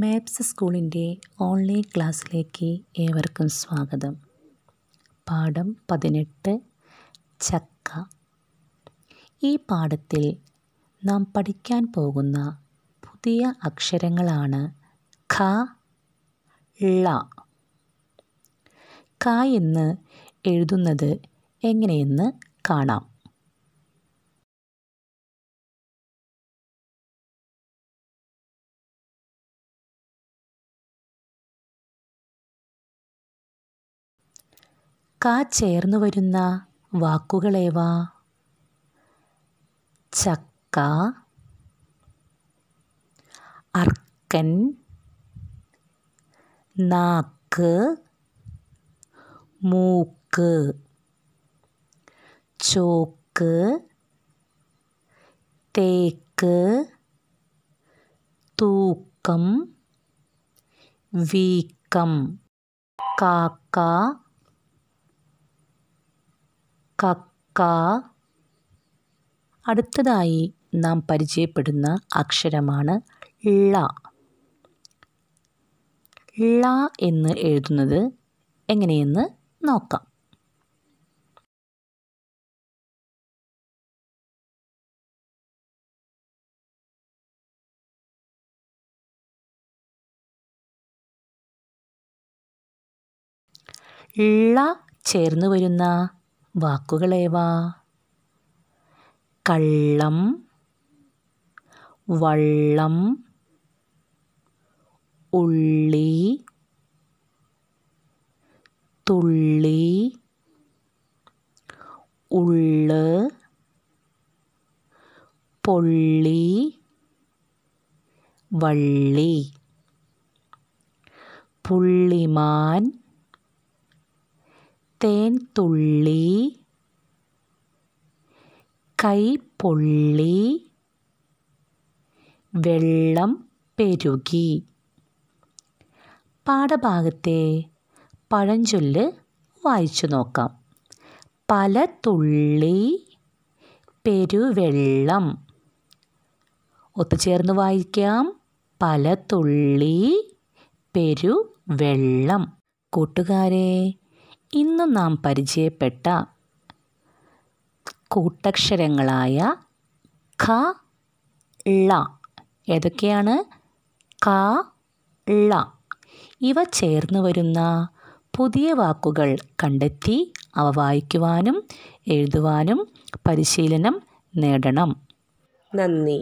maps സ്കൂളിൻ്റെ online ക്ലാസ്സിലേക്ക് ഏവർക്കും സ്വാഗതം പാഠം പതിനെട്ട് ചക്ക ഈ പാഠത്തിൽ നാം പഠിക്കാൻ പോകുന്ന പുതിയ അക്ഷരങ്ങളാണ് ഖ ള ക എന്ന് എഴുതുന്നത് എങ്ങനെയെന്ന് കാണാം കാ ചേർന്നു വരുന്ന വാക്കുകളേവാ ചക്ക അർക്കൻ നാക്ക് മൂക്ക് ചോക്ക് തേക്ക് തൂക്കം വീക്കം കാക്ക കക്ക അടുത്തതായി നാം പരിചയപ്പെടുന്ന അക്ഷരമാണ് ള ള എന്ന് എഴുതുന്നത് എങ്ങനെയെന്ന് നോക്കാം ള ചേർന്ന് വരുന്ന വാക്കുകളേവാ കള്ളം വള്ളം ഉള്ളി തുള്ളി ഉള്ള് പൊള്ളി വള്ളി പുള്ളിമാൻ തേൻതുള്ളി കൈപ്പൊള്ളി വെള്ളം പെരുകി പാഠഭാഗത്തെ പഴഞ്ചൊല്ല് വായിച്ചു നോക്കാം പല തുള്ളി പെരുവെള്ളം ഒത്തുചേർന്ന് വായിക്കാം പല തുള്ളി പെരുവെള്ളം കൂട്ടുകാരെ ഇന്ന് നാം പരിചയപ്പെട്ട കൂട്ടക്ഷരങ്ങളായ ഖ ള ഏതൊക്കെയാണ് ക ള ഇവ ചേർന്ന് വരുന്ന പുതിയ വാക്കുകൾ കണ്ടെത്തി അവ വായിക്കുവാനും എഴുതുവാനും പരിശീലനം നേടണം നന്ദി